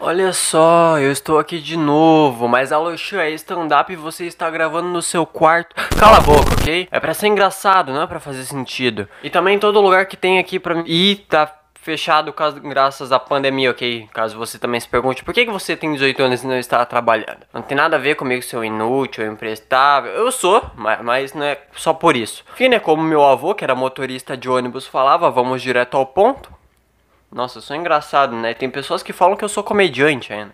Olha só, eu estou aqui de novo, mas a Luxu é stand-up e você está gravando no seu quarto. Cala a boca, ok? É pra ser engraçado, não é pra fazer sentido. E também todo lugar que tem aqui pra mim. Ih, tá fechado graças à pandemia, ok? Caso você também se pergunte por que, você tem 18 anos e não está trabalhando. Não tem nada a ver comigo se eu inútil, imprestável. Eu sou, mas, mas não é só por isso. Enfim, né? Como meu avô, que era motorista de ônibus, falava, vamos direto ao ponto. Nossa, eu sou engraçado, né? Tem pessoas que falam que eu sou comediante ainda.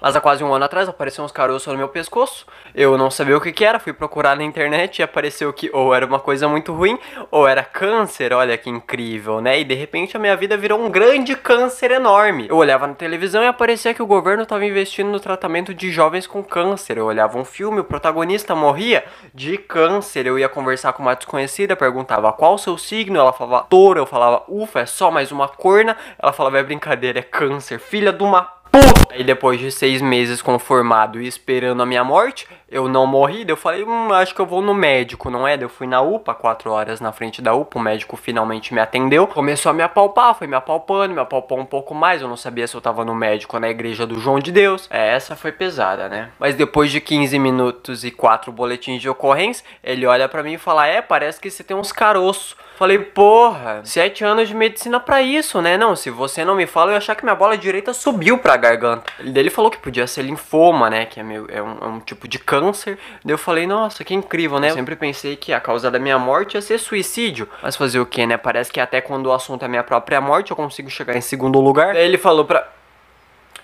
Mas há quase um ano atrás apareceu uns caroços no meu pescoço. Eu não sabia o que, que era, fui procurar na internet e apareceu que ou era uma coisa muito ruim ou era câncer. Olha que incrível, né? E de repente a minha vida virou um grande câncer enorme. Eu olhava na televisão e aparecia que o governo estava investindo no tratamento de jovens com câncer. Eu olhava um filme, o protagonista morria de câncer. Eu ia conversar com uma desconhecida, perguntava qual o seu signo, ela falava touro, eu falava ufa, é só mais uma corna. Ela falava é brincadeira, é câncer, filha de uma puta! E depois de seis meses conformado e esperando a minha morte, eu não morri. Daí eu falei, hum, acho que eu vou no médico, não é? Daí eu fui na UPA, quatro horas na frente da UPA. O médico finalmente me atendeu. Começou a me apalpar, foi me apalpando, me apalpou um pouco mais. Eu não sabia se eu tava no médico ou na igreja do João de Deus. É, essa foi pesada, né? Mas depois de 15 minutos e quatro boletins de ocorrência, ele olha para mim e fala: é, parece que você tem uns caroços. Falei, porra, é. sete anos de medicina para isso, né? Não, se você não me fala, eu ia achar que minha bola direita subiu pra garganta. Ele falou que podia ser linfoma, né? Que é, meio, é, um, é um tipo de câncer. Daí eu falei, nossa, que incrível, né? Eu sempre pensei que a causa da minha morte ia ser suicídio. Mas fazer o que, né? Parece que até quando o assunto é minha própria morte, eu consigo chegar em segundo lugar. Daí ele falou pra.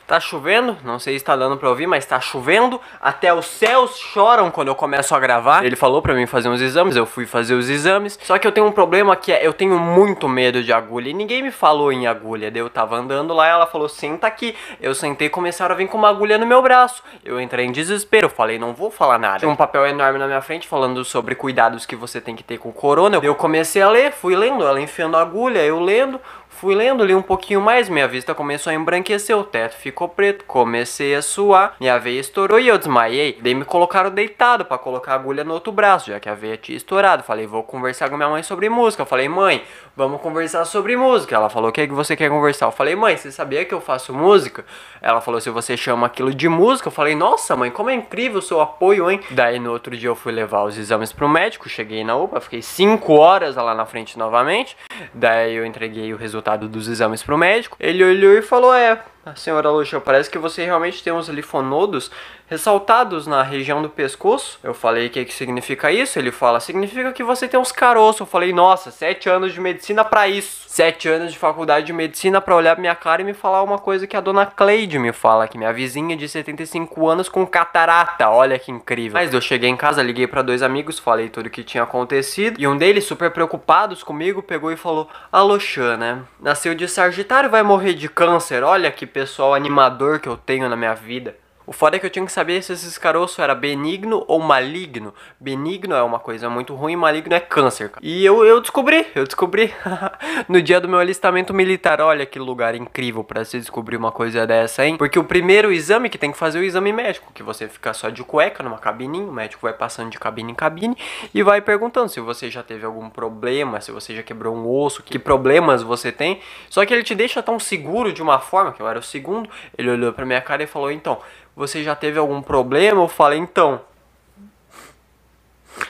Tá chovendo, não sei se tá dando pra ouvir, mas tá chovendo. Até os céus choram quando eu começo a gravar. Ele falou pra mim fazer uns exames, eu fui fazer os exames. Só que eu tenho um problema que é, eu tenho muito medo de agulha. E ninguém me falou em agulha. eu tava andando lá, ela falou, senta aqui. Eu sentei e começaram a vir com uma agulha no meu braço. Eu entrei em desespero, falei, não vou falar nada. Tinha um papel enorme na minha frente falando sobre cuidados que você tem que ter com o corona. Eu comecei a ler, fui lendo, ela enfiando a agulha, eu lendo. Fui lendo ali um pouquinho mais, minha vista começou a embranquecer, o teto ficou preto, comecei a suar, minha veia estourou e eu desmaiei. Daí me colocaram deitado para colocar a agulha no outro braço, já que a veia tinha estourado. Falei, vou conversar com minha mãe sobre música. Eu falei, mãe, vamos conversar sobre música. Ela falou, o que é que você quer conversar? Eu falei, mãe, você sabia que eu faço música? Ela falou, se você chama aquilo de música. Eu falei, nossa, mãe, como é incrível o seu apoio, hein? Daí no outro dia eu fui levar os exames pro médico, cheguei na UPA, fiquei 5 horas lá na frente novamente. Daí eu entreguei o resultado resultado dos exames pro médico. Ele olhou e falou: É, ah, senhora Luxa, parece que você realmente tem uns lifonodos ressaltados na região do pescoço. Eu falei, o que, que significa isso? Ele fala, significa que você tem uns caroços. Eu falei, nossa, sete anos de medicina para isso. Sete anos de faculdade de medicina para olhar minha cara e me falar uma coisa que a dona Cleide me fala, que minha vizinha de 75 anos com catarata. Olha que incrível. Mas eu cheguei em casa, liguei para dois amigos, falei tudo o que tinha acontecido. E um deles, super preocupados comigo, pegou e falou, a né? Nasceu de Sagitário, vai morrer de câncer. Olha que pessoal animador que eu tenho na minha vida. O foda é que eu tinha que saber se esses caroços era benigno ou maligno. Benigno é uma coisa muito ruim, maligno é câncer. E eu, eu descobri, eu descobri no dia do meu alistamento militar. Olha que lugar incrível para se descobrir uma coisa dessa, hein? Porque o primeiro exame que tem que fazer é o exame médico, que você fica só de cueca numa cabininha, o médico vai passando de cabine em cabine e vai perguntando se você já teve algum problema, se você já quebrou um osso, que problemas você tem. Só que ele te deixa tão seguro de uma forma que eu era o segundo. Ele olhou para minha cara e falou: "Então, você já teve algum problema? Eu falei, então.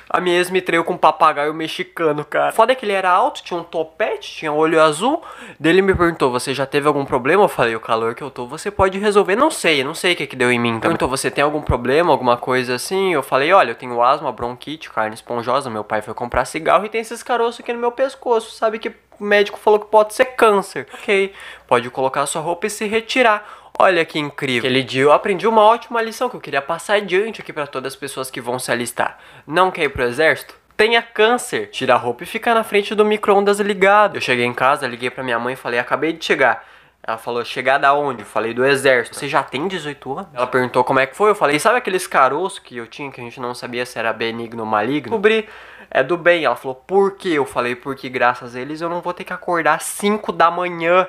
A minha ex me traiu com um papagaio mexicano, cara. Foda é que ele era alto, tinha um topete, tinha um olho azul. Dele me perguntou: Você já teve algum problema? Eu falei: O calor que eu tô, você pode resolver. Não sei, não sei o que, que deu em mim. Também. Perguntou: Você tem algum problema, alguma coisa assim? Eu falei: Olha, eu tenho asma, bronquite, carne esponjosa. Meu pai foi comprar cigarro e tem esses caroços aqui no meu pescoço. Sabe que o médico falou que pode ser câncer. Ok, pode colocar sua roupa e se retirar. Olha que incrível. Aquele dia eu aprendi uma ótima lição que eu queria passar adiante aqui para todas as pessoas que vão se alistar. Não quer ir pro exército? tenha câncer. Tira a roupa e fica na frente do micro-ondas ligado. Eu cheguei em casa, liguei pra minha mãe e falei, acabei de chegar. Ela falou, chegar da onde? Eu falei, do exército. Você já tem 18 anos? Ela perguntou como é que foi. Eu falei, sabe aqueles caroços que eu tinha que a gente não sabia se era benigno ou maligno? Descobri, é do bem. Ela falou, por quê? Eu falei, porque graças a eles eu não vou ter que acordar às 5 da manhã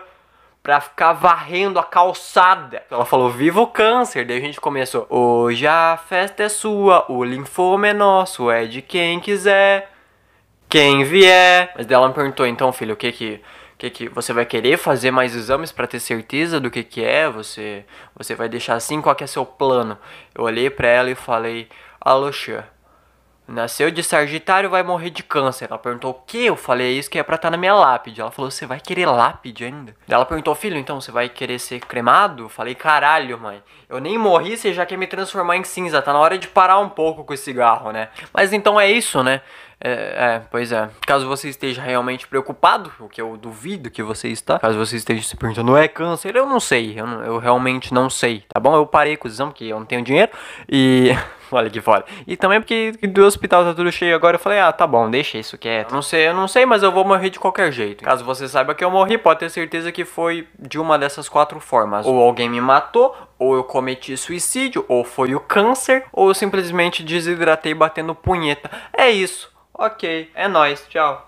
pra ficar varrendo a calçada. Ela falou, viva o câncer. Daí a gente começou, hoje a festa é sua, o linfoma é nosso, é de quem quiser, quem vier. Mas dela me perguntou, então filho, o que que... Que, que você vai querer fazer mais exames para ter certeza do que que é? Você você vai deixar assim? Qual que é seu plano? Eu olhei para ela e falei: "Alô, Nasceu de Sagitário, vai morrer de câncer. Ela perguntou o que? Eu falei é isso que é pra estar tá na minha lápide. Ela falou, você vai querer lápide ainda? Ela perguntou, filho, então você vai querer ser cremado? Eu falei, caralho, mãe. Eu nem morri, você já quer me transformar em cinza. Tá na hora de parar um pouco com esse cigarro, né? Mas então é isso, né? É, é, pois é. Caso você esteja realmente preocupado, o que eu duvido que você está, caso você esteja se perguntando, é câncer? Eu não sei, eu, não, eu realmente não sei, tá bom? Eu parei com o exame porque eu não tenho dinheiro e. Olha que fora. E também porque do hospital tá tudo cheio agora, eu falei, ah, tá bom, deixa isso quieto. não sei, eu não sei, mas eu vou morrer de qualquer jeito. Caso você saiba que eu morri, pode ter certeza que foi de uma dessas quatro formas. Ou alguém me matou, ou eu cometi suicídio, ou foi o câncer, ou eu simplesmente desidratei batendo punheta. É isso. Ok, é nóis, tchau.